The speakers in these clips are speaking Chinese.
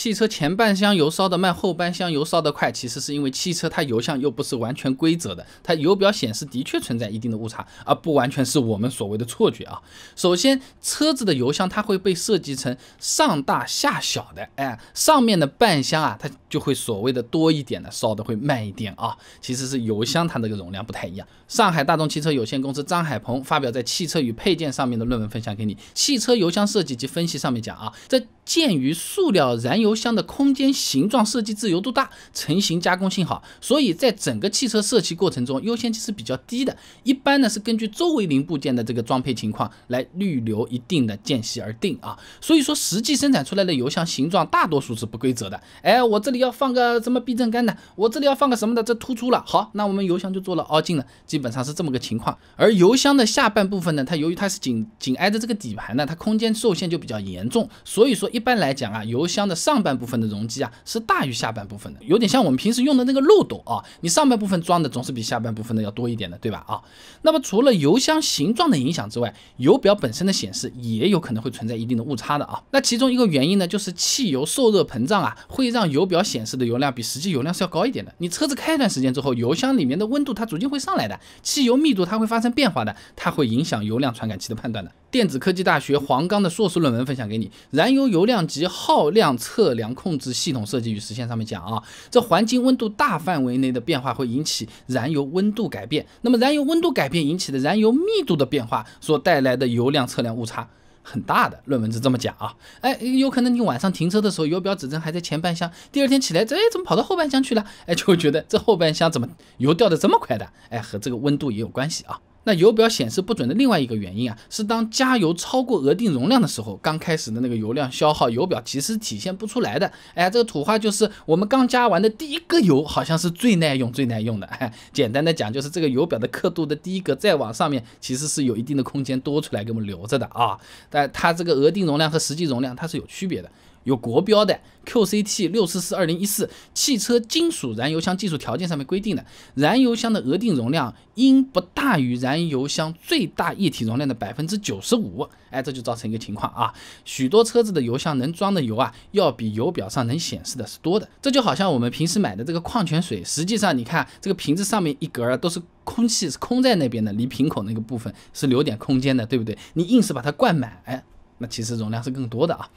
汽车前半箱油烧的慢，后半箱油烧得快，其实是因为汽车它油箱又不是完全规则的，它油表显示的确存在一定的误差，而不完全是我们所谓的错觉啊。首先，车子的油箱它会被设计成上大下小的，哎，上面的半箱啊，它就会所谓的多一点的烧的会慢一点啊，其实是油箱它这个容量不太一样。上海大众汽车有限公司张海鹏发表在《汽车与配件》上面的论文分享给你，《汽车油箱设计及分析》上面讲啊，在鉴于塑料燃油。油箱的空间形状设计自由度大，成型加工性好，所以在整个汽车设计过程中，优先级是比较低的。一般呢是根据周围零部件的这个装配情况来预留一定的间隙而定啊。所以说，实际生产出来的油箱形状大多数是不规则的。哎，我这里要放个什么避震杆的，我这里要放个什么的，这突出了。好，那我们油箱就做了凹进了，基本上是这么个情况。而油箱的下半部分呢，它由于它是紧紧挨着这个底盘呢，它空间受限就比较严重。所以说，一般来讲啊，油箱的上上半部分的容积啊是大于下半部分的，有点像我们平时用的那个漏斗啊。你上半部分装的总是比下半部分的要多一点的，对吧？啊，那么除了油箱形状的影响之外，油表本身的显示也有可能会存在一定的误差的啊。那其中一个原因呢，就是汽油受热膨胀啊，会让油表显示的油量比实际油量是要高一点的。你车子开一段时间之后，油箱里面的温度它逐渐会上来的，汽油密度它会发生变化的，它会影响油量传感器的判断的。电子科技大学黄冈的硕士论文分享给你，燃油油量及耗量测。测量控制系统设计与实现上面讲啊，这环境温度大范围内的变化会引起燃油温度改变，那么燃油温度改变引起的燃油密度的变化所带来的油量测量误差很大的。论文是这么讲啊，哎，有可能你晚上停车的时候油表指针还在前半箱，第二天起来这哎怎么跑到后半箱去了？哎就会觉得这后半箱怎么油掉的这么快的？哎和这个温度也有关系啊。那油表显示不准的另外一个原因啊，是当加油超过额定容量的时候，刚开始的那个油量消耗，油表其实体现不出来的。哎，这个土话就是我们刚加完的第一个油，好像是最耐用、最耐用的。简单的讲，就是这个油表的刻度的第一格再往上面其实是有一定的空间多出来给我们留着的啊。但它这个额定容量和实际容量它是有区别的。有国标的 QCT 六四四二零一四汽车金属燃油箱技术条件上面规定的，燃油箱的额定容量应不大于燃油箱最大液体容量的百分之九十五。哎，这就造成一个情况啊，许多车子的油箱能装的油啊，要比油表上能显示的是多的。这就好像我们平时买的这个矿泉水，实际上你看这个瓶子上面一格都是空气，是空在那边的，离瓶口那个部分是留点空间的，对不对？你硬是把它灌满，哎，那其实容量是更多的啊。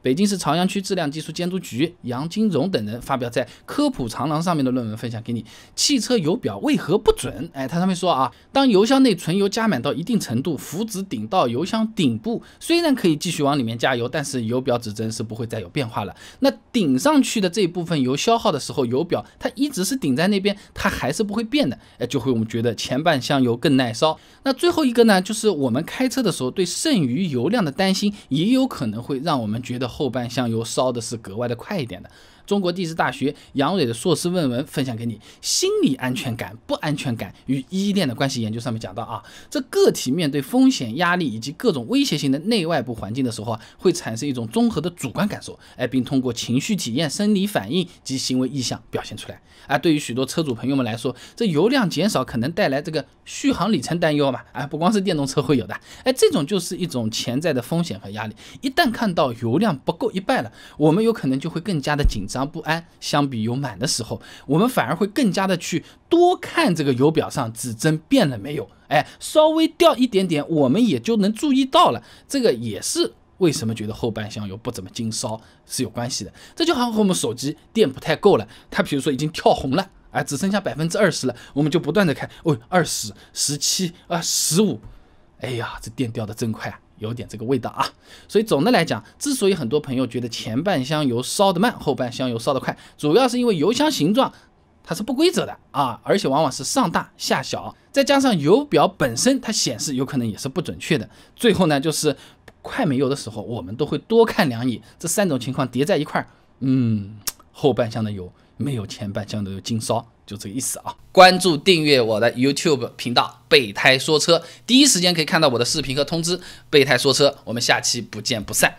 北京市朝阳区质量技术监督局杨金荣等人发表在《科普长廊》上面的论文分享给你。汽车油表为何不准？哎，它上面说啊，当油箱内存油加满到一定程度，浮子顶到油箱顶部，虽然可以继续往里面加油，但是油表指针是不会再有变化了。那顶上去的这一部分油消耗的时候，油表它一直是顶在那边，它还是不会变的。哎，就会我们觉得前半箱油更耐烧。那最后一个呢，就是我们开车的时候对剩余油量的担心，也有可能会让我们觉得。后半箱油烧的是格外的快一点的。中国地质大学杨蕊的硕士论文分享给你：心理安全感、不安全感与依恋的关系研究。上面讲到啊，这个体面对风险、压力以及各种威胁性的内外部环境的时候，啊，会产生一种综合的主观感受，哎，并通过情绪体验、生理反应及行为意向表现出来。啊，对于许多车主朋友们来说，这油量减少可能带来这个续航里程担忧嘛？啊，不光是电动车会有的，哎，这种就是一种潜在的风险和压力。一旦看到油量不够一半了，我们有可能就会更加的紧张。常不安相比油满的时候，我们反而会更加的去多看这个油表上指针变了没有。哎，稍微掉一点点，我们也就能注意到了。这个也是为什么觉得后半箱油不怎么经烧是有关系的。这就好像和我们手机电不太够了，它比如说已经跳红了，啊，只剩下百分之二十了，我们就不断的看，哦，二十、十七啊、十五，哎呀，这电掉的真快。有点这个味道啊，所以总的来讲，之所以很多朋友觉得前半箱油烧得慢，后半箱油烧得快，主要是因为油箱形状它是不规则的啊，而且往往是上大下小，再加上油表本身它显示有可能也是不准确的。最后呢，就是快没油的时候，我们都会多看两眼，这三种情况叠在一块儿，嗯。后半箱的有没有？前半箱的有精烧，就这个意思啊！关注订阅我的 YouTube 频道“备胎说车”，第一时间可以看到我的视频和通知。“备胎说车”，我们下期不见不散。